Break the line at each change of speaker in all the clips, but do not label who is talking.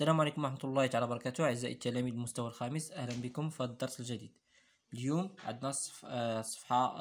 السلام عليكم ورحمة الله تعالى وبركاته أعزائي التلاميذ المستوى الخامس أهلا بكم في الدرس الجديد اليوم عندنا آه، صفحة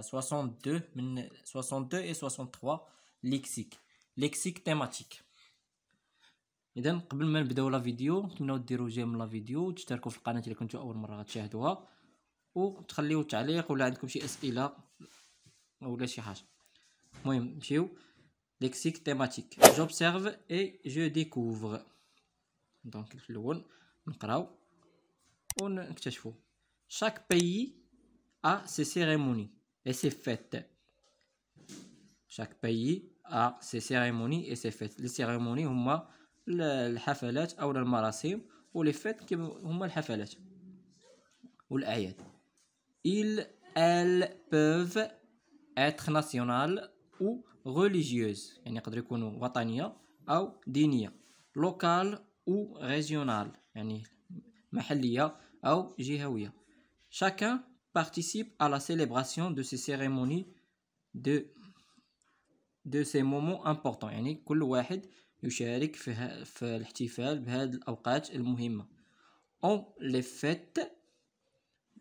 62 آه، من 62 و 63 ليكسيك ليكسيك تيماتيك إذا قبل ما نبداو لا فيديو نتمناو ديرو جيم من لا فيديو وتشتركوا في القناة إذا كنتو أول مرة غتشاهدوها وتخليوا تعليق ولا عندكم شي أسئلة ولا شي حاجة المهم نمشيو ليكسيك تيماتيك جوبسيرف اي جو ديكوفر دونك في الاول نقراو ونكتشفوا شاك fêtes. Chaque سي سيريموني اي سي فيت شاك ses ا سي سيريموني اي سي فيت les سيريموني هما الحفلات او les فيت هما الحفلات والاعياد elles peuvent être nationales ou religieuses يعني يقدر يكونوا وطنيه او دينيه ou régionale, Chacun participe à la célébration de ces cérémonies de de ces moments importants On les fête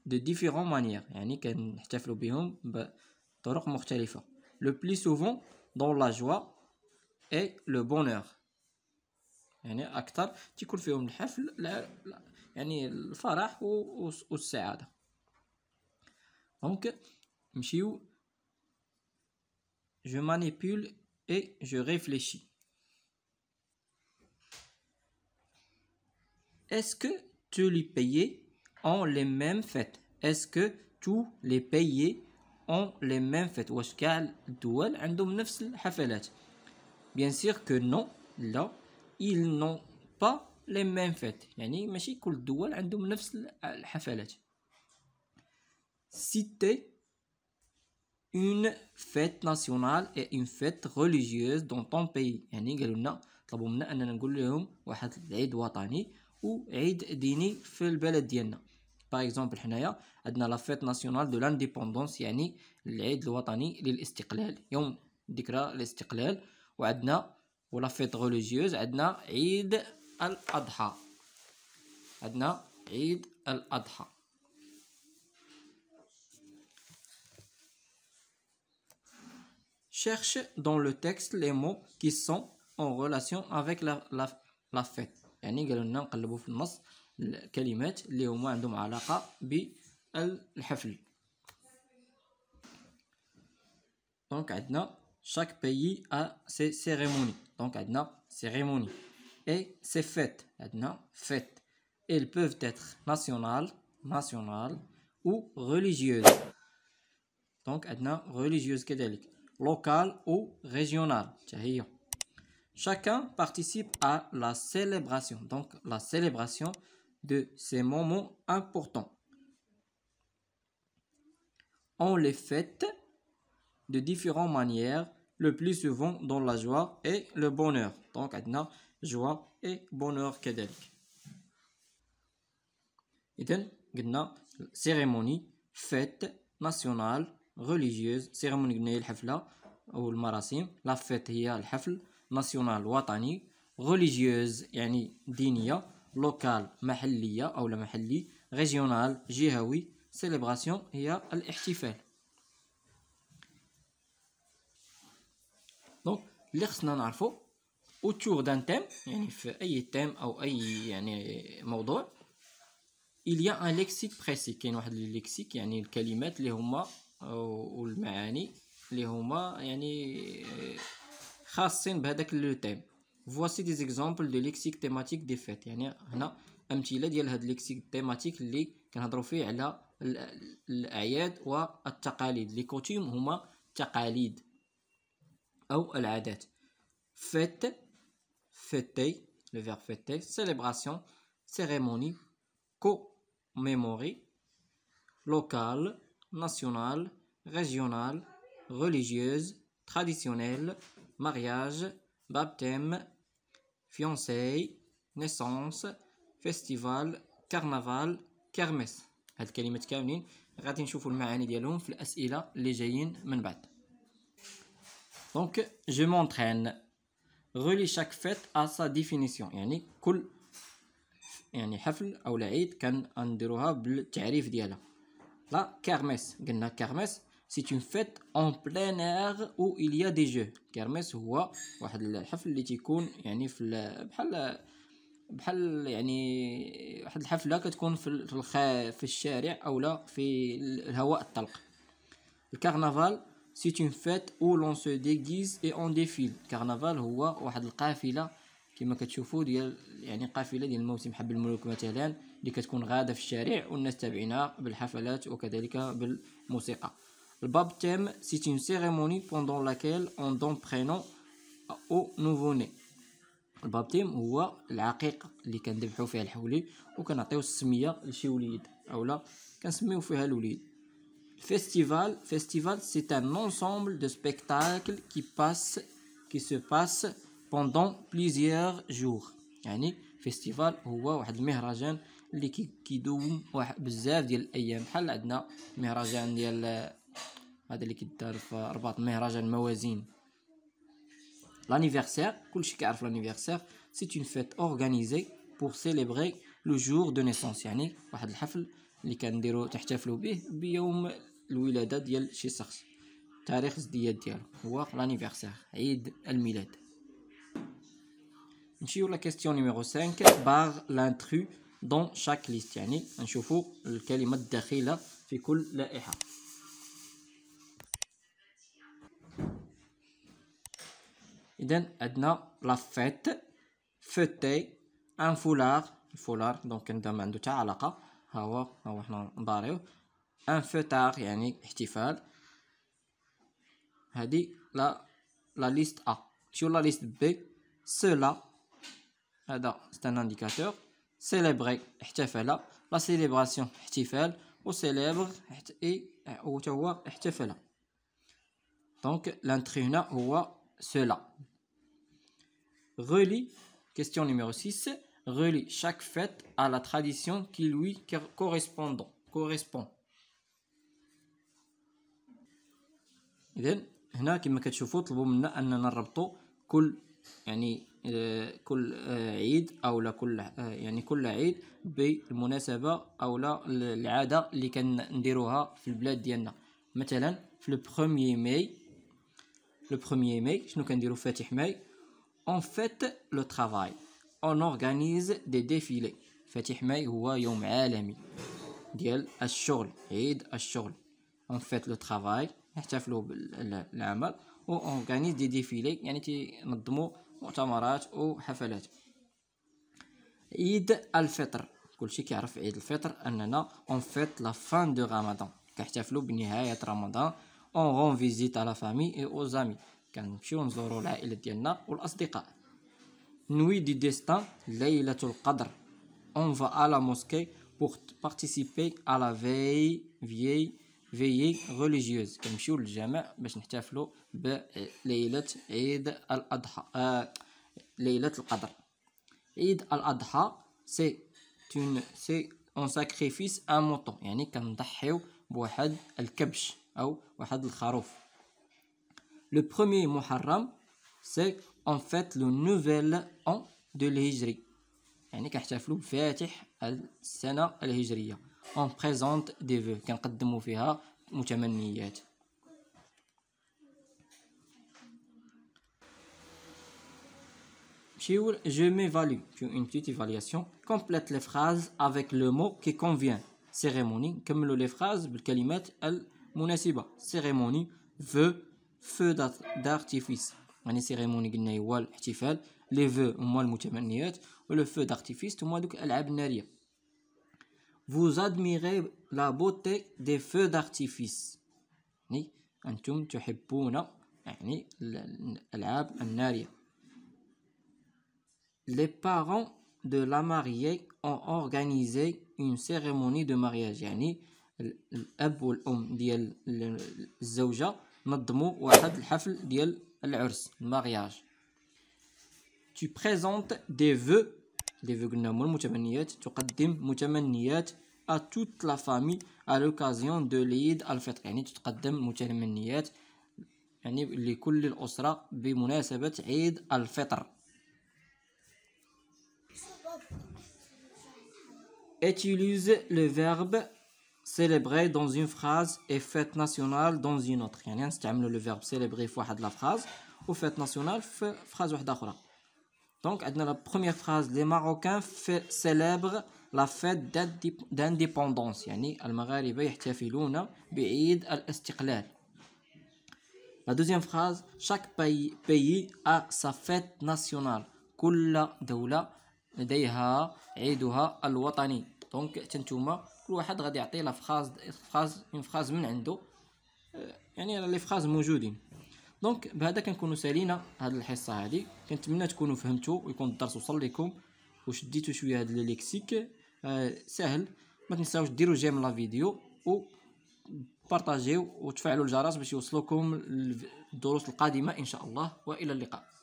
de différentes manières Le plus souvent dans la joie et le bonheur. يعني اكثر تيكون فيهم الحفل يعني الفرح والسعاده دونك نمشيو je manipule et je réfléchis Est-ce que tu les pays ont les mêmes fêtes Est-ce que tous les pays ont les mêmes fêtes واش كاع الدول عندهم نفس الحفلات Bien sûr que non, là ils n'ont pas les mêmes fêtes يعني ماشي كل الدول une fête nationale et une fête religieuse dans ton pays يعني قالوا لنا طلبوا منا اننا نقول لهم واحد العيد وطني وعيد ديني في البلد ديالنا عندنا de l'indépendance, يعني العيد الوطني للاستقلال يوم ذكرى الاستقلال وعندنا ou la fête religieuse, adna Eid al-Adha. Adna Eid al-Adha. Cherche dans le texte les mots qui sont en relation avec la, la, la fête. يعني قالوا لنا نقلبوا في النص الكلمات اللي هما عندهم علاقة بالحفل دونك عندنا chaque pays a ses cérémonies. Donc, a cérémonie. Et ses fêtes. Adna fêtes. Elles peuvent être nationales, nationales ou religieuses. Donc, adna religieuses local Locales ou régionales. Chacun participe à la célébration. Donc, la célébration de ces moments importants. On les fête de différentes manières, le plus souvent dans la joie et le bonheur. Donc, adna joie et bonheur كذلك. إذن cérémonie, fête nationale, religieuse, cérémonie hafla ou le المراسم, la fête هي الحفل, national وطني, religieuse يعني دينية, local محلية أو محلي, régionale, جهوي, célébration هي الاحتفال. دونك اللي خصنا نعرفو اوتور دان تيم يعني في اي تيم او اي يعني موضوع il y a un lexique précis كاين واحد الليكسيك يعني الكلمات اللي هما والمعاني اللي هما يعني خاصين بهذاك لو تيم فواسي دي زيكزامبل دو ليكسيك تيماتيك دي فيت يعني هنا امثله ديال هاد ليكسيك تيماتيك اللي كنهضروا فيه على الاعياد والتقاليد لي كوتيم هما تقاليد أو العادات fête fêter le verbe fêter célébration cérémonie commémorie, locale nationale régionale religieuse traditionnelle mariage baptême fiançailles naissance festival, carnaval, kermesse. هاد الكلمات كاملين غادي نشوفوا المعاني ديالهم في الاسئله اللي جايين من Donc, je m'entraîne. Relie chaque fête à sa définition. يعني كل يعني حفل أو العيد كان نديروها بالتعريف ديالها. لا كارمس قلنا كارمس سي اون فيت اون بلان اير او il y a des jeux كارمس هو واحد الحفل اللي تيكون يعني في بحال بحال يعني واحد الحفله كتكون في الخ... في الشارع اولا في الهواء الطلق الكارنفال C'est une fête où l'on se déguise et on défile. Carnaval هو واحد القافلة كما كتشوفوا ديال يعني قافلة ديال موسم حب الملوك مثلا اللي كتكون غادة في الشارع والناس تابعينها بالحفلات وكذلك بالموسيقى. تيم سي c'est une cérémonie pendant laquelle on donne prénom au nouveau-né. تيم هو العقيقه اللي كندبحوا فيها الحولي وكنعطيو السميه لشي وليد اولا كنسميو فيها الوليد Festival, festival c'est un ensemble de spectacles qui, passe, qui se passe pendant plusieurs jours. يعني فيستيفال هو واحد المهرجان اللي كيدوم واحد بزاف ديال الايام بحال عندنا مهرجان ديال هذا اللي كيدار في رباط مهرجان موازين L'anniversaire, كلشي كيعرف l'anniversaire, c'est une fête organisée pour célébrer le jour de naissance يعني واحد الحفل اللي كنديرو تحتفلوا به بيوم الولاده ديال شي شخص تاريخ الزديات ديالو هو لانيفيرسير عيد الميلاد نمشيو لا كيستيون نيميرو 5 بار لانترو دون شاك ليست يعني نشوفو الكلمه الداخله في كل لائحه اذا عندنا لا فيت فوتي ان فولار الفولار دونك عندها ما عنده حتى علاقه ها هو ها هو حنا نضاريو Un un فوتار yani ihtifal. Hadi la la liste A. Sur la liste B, cela c'est un indicateur célébrer احتفل la célébration احتفال ou célèbre et هو euh, احتفل Donc l'entrée هنا cela relie question numéro 6 relie chaque fête à la tradition qui lui correspond correspond اذا هنا كما كتشوفوا طلبوا منا اننا نربطوا كل يعني آه، كل آه، عيد او لا كل آه، يعني كل عيد بالمناسبه او لا العاده اللي كنديروها في البلاد ديالنا مثلا في لو بروميي ماي لو بروميي ماي شنو كنديرو فاتح ماي اون فيت لو ترافاي اون اورغانيز دي ديفيلي فاتح ماي هو يوم عالمي ديال الشغل عيد الشغل اون فيت لو ترافاي يحتفلوا بالعمل و اورغانيز دي ديفيلي يعني تنظموا مؤتمرات وحفلات عيد الفطر كلشي كيعرف عيد الفطر اننا اون فيت لا فان دو رمضان كنحتفلوا بنهايه رمضان اون غون فيزيت على فامي اي او زامي كنمشيو نزورو العائله ديالنا والاصدقاء نوي دي ديستان ليله القدر اون فا على موسكي بور بارتيسيبي على la veille فيي ريليجيوز كنمشيو للجامع باش نحتفلوا بليله عيد الاضحى آه، ليله القدر عيد الاضحى سي تون سي اون ساكريفيس ان موطو يعني كنضحيو بواحد الكبش او واحد الخروف لو برومي محرم سي اون فيت لو نوفيل اون دو الهجري يعني كنحتفلوا بفاتح السنه الهجريه on présente des vœux كنقدموا فيها متمنيات Je m'évalue, une petite évaluation. Complète les phrases avec le mot qui convient. Cérémonie, comme les phrases, بالكلمات المناسبة. Cérémonie, vœux, feu d'artifice. يعني cérémonie قلنا هو الاحتفال. Les vœux, هما المتمنيات. Et le feu d'artifice, moi دوك الألعاب النارية vous admirez la beauté des feux d'artifice. أنتم تحبون يعني Les parents de la mariée ont organisé une cérémonie de mariage يعني الأب والأم ديال الزوجه نظموا واحد الحفل ديال العرس المارياج. Tu présentes des vœux دي قلنا هما المتبنيات تقدم متمنيات à toute la famille à l'occasion de l'Eid al-Fitr يعني تتقدم متمنيات يعني لكل الأسرة بمناسبة عيد الفطر Utilise le verbe célébrer dans une phrase et fête nationale dans une autre يعني نستعملوا le verbe célébrer في واحد la phrase وفête nationale في phrase واحدة أخرى Donc, la première phrase, les Marocains célèbrent la fête d'indépendance. يعني المغاربة يحتفلون بعيد الاستقلال. La deuxième phrase, chaque pays, pays a sa fête nationale. كل دولة لديها عيدها الوطني. دونك تنتوما كل واحد غادي يعطي لا فراز فراز من فراز من عنده يعني لي فراز موجودين دونك بهذا كنكونوا سالينا هذه الحصه هذه كنتمنى تكونوا فهمتوا ويكون الدرس وصل لكم وشديتوا شويه هذا الليكسيك آه سهل ما تنساوش ديروا جيم لا فيديو و بارطاجيو وتفعلوا الجرس باش يوصلكم الدروس القادمه ان شاء الله والى اللقاء